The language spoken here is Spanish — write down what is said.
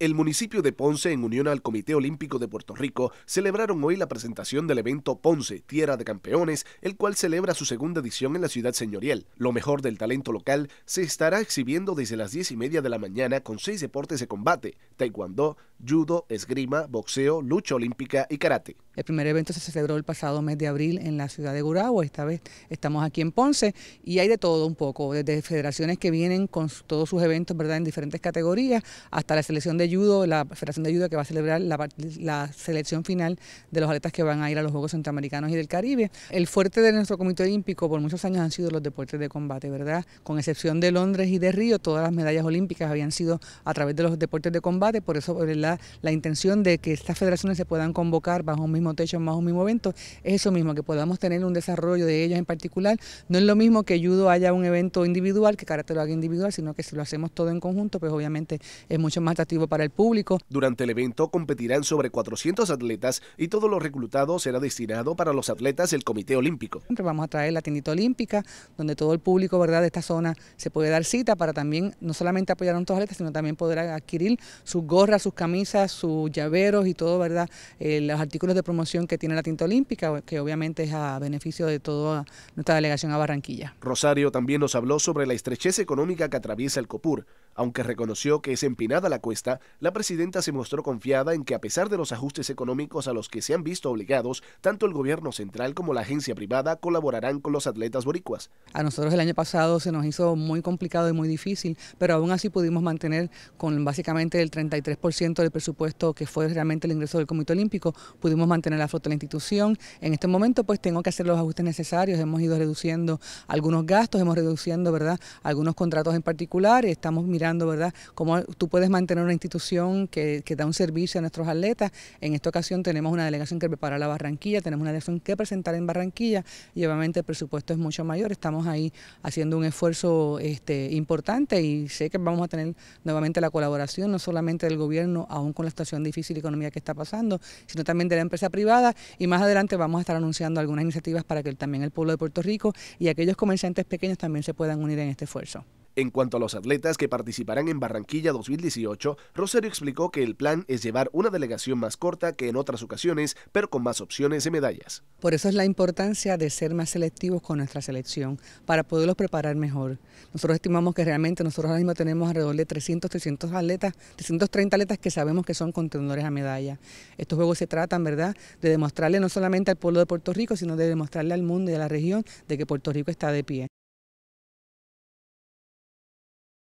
El municipio de Ponce, en unión al Comité Olímpico de Puerto Rico, celebraron hoy la presentación del evento Ponce, Tierra de Campeones, el cual celebra su segunda edición en la ciudad señorial. Lo mejor del talento local se estará exhibiendo desde las 10 y media de la mañana con seis deportes de combate, taekwondo, judo, esgrima, boxeo, lucha olímpica y karate. El primer evento se celebró el pasado mes de abril en la ciudad de Gurabo, esta vez estamos aquí en Ponce y hay de todo un poco, desde federaciones que vienen con todos sus eventos ¿verdad? en diferentes categorías hasta la selección de judo, la federación de judo que va a celebrar la, selección final de los atletas que van a ir a los Juegos Centroamericanos y del Caribe. El fuerte de nuestro Comité Olímpico por muchos años han sido los deportes de combate, ¿verdad? Con excepción de Londres y de Río, todas las medallas olímpicas habían sido a través de los deportes de combate, por eso lado la, intención de que estas federaciones se puedan convocar bajo un mismo techo, bajo un mismo evento, es eso mismo, que podamos tener un desarrollo de ellas en particular. No es lo mismo que judo haya un evento individual, que carácter lo haga individual, sino que si lo hacemos todo en conjunto, pues obviamente es mucho más atractivo para el público. Durante el evento competirán sobre 400 atletas y todo lo reclutado será destinado para los atletas del Comité Olímpico. Vamos a traer la tiendita olímpica, donde todo el público ¿verdad? de esta zona se puede dar cita para también no solamente apoyar a nuestros atletas, sino también poder adquirir sus gorras, sus camisas, sus llaveros y todo, ¿verdad? Eh, los artículos de promoción que tiene la tinta olímpica, que obviamente es a beneficio de toda nuestra delegación a Barranquilla. Rosario también nos habló sobre la estrechez económica que atraviesa el COPUR aunque reconoció que es empinada la cuesta, la presidenta se mostró confiada en que a pesar de los ajustes económicos a los que se han visto obligados, tanto el gobierno central como la agencia privada colaborarán con los atletas boricuas. A nosotros el año pasado se nos hizo muy complicado y muy difícil, pero aún así pudimos mantener con básicamente el 33% del presupuesto que fue realmente el ingreso del Comité Olímpico, pudimos mantener la flota de la institución. En este momento pues tengo que hacer los ajustes necesarios, hemos ido reduciendo algunos gastos, hemos reduciendo, ¿verdad?, algunos contratos en particular, estamos mirando ¿verdad? Cómo tú puedes mantener una institución que, da un servicio a nuestros atletas. En esta ocasión tenemos una delegación que prepara la Barranquilla, tenemos una delegación que presentar en Barranquilla y obviamente el presupuesto es mucho mayor. Estamos ahí haciendo un esfuerzo este, importante y sé que vamos a tener nuevamente la colaboración, no solamente del gobierno, aún con la situación difícil económica economía que está pasando, sino también de la empresa privada y más adelante vamos a estar anunciando algunas iniciativas para que también el pueblo de Puerto Rico y aquellos comerciantes pequeños también se puedan unir en este esfuerzo. En cuanto a los atletas que participarán en Barranquilla 2018, Rosario explicó que el plan es llevar una delegación más corta que en otras ocasiones, pero con más opciones de medallas. Por eso es la importancia de ser más selectivos con nuestra selección, para poderlos preparar mejor. Nosotros estimamos que realmente nosotros ahora mismo tenemos alrededor de 300, 300 atletas, 330 atletas que sabemos que son contenedores a medalla. Estos juegos se tratan, ¿verdad?, de demostrarle no solamente al pueblo de Puerto Rico, sino de demostrarle al mundo y a la región de que Puerto Rico está de pie.